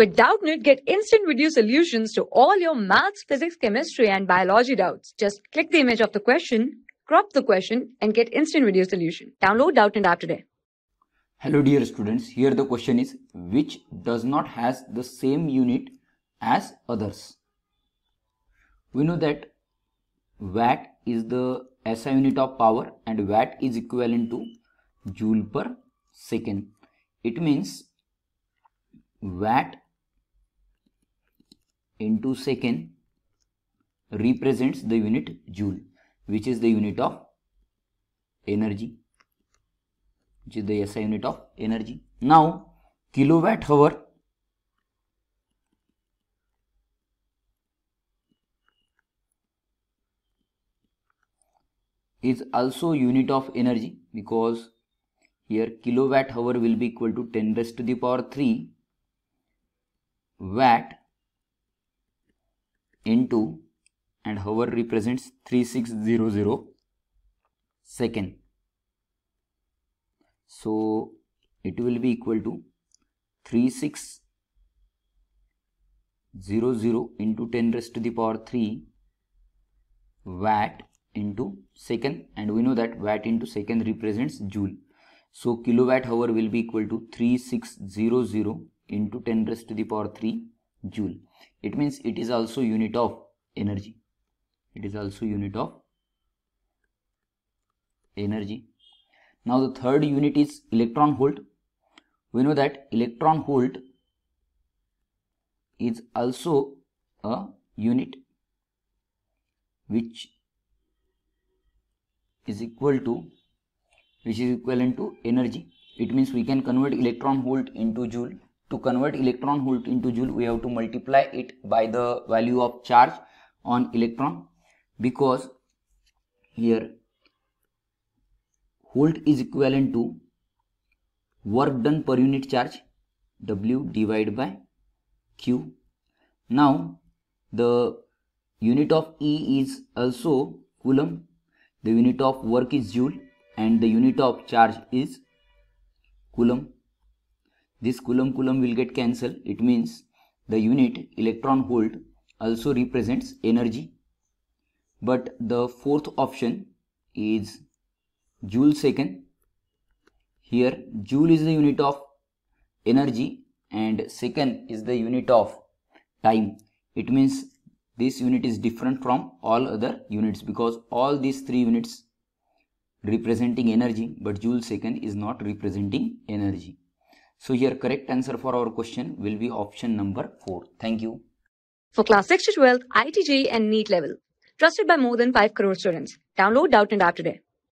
With Doubtnit, get instant video solutions to all your maths, physics, chemistry, and biology doubts. Just click the image of the question, crop the question, and get instant video solution. Download Doubtnit app today. Hello dear students, here the question is which does not has the same unit as others? We know that watt is the SI unit of power and watt is equivalent to joule per second. It means watt into second represents the unit joule which is the unit of energy which is the SI unit of energy. Now kilowatt hour is also unit of energy because here kilowatt hour will be equal to 10 raised to the power 3 watt into and hover represents 3600 second so it will be equal to 3600 into 10 raised to the power 3 watt into second and we know that watt into second represents joule so kilowatt hour will be equal to 3600 into 10 raised to the power 3 joule it means it is also unit of energy it is also unit of energy now the third unit is electron volt we know that electron volt is also a unit which is equal to which is equivalent to energy it means we can convert electron volt into joule to convert electron volt into joule we have to multiply it by the value of charge on electron because here volt is equivalent to work done per unit charge w divided by q now the unit of e is also coulomb the unit of work is joule and the unit of charge is coulomb this coulomb coulomb will get cancelled. It means the unit electron volt also represents energy. But the fourth option is joule second. Here joule is the unit of energy and second is the unit of time. It means this unit is different from all other units because all these three units representing energy but joule second is not representing energy. So here correct answer for our question will be option number 4. Thank you. For class 6 to 12, ITG and NEET level. Trusted by more than 5 crore students. Download Doubt and App today.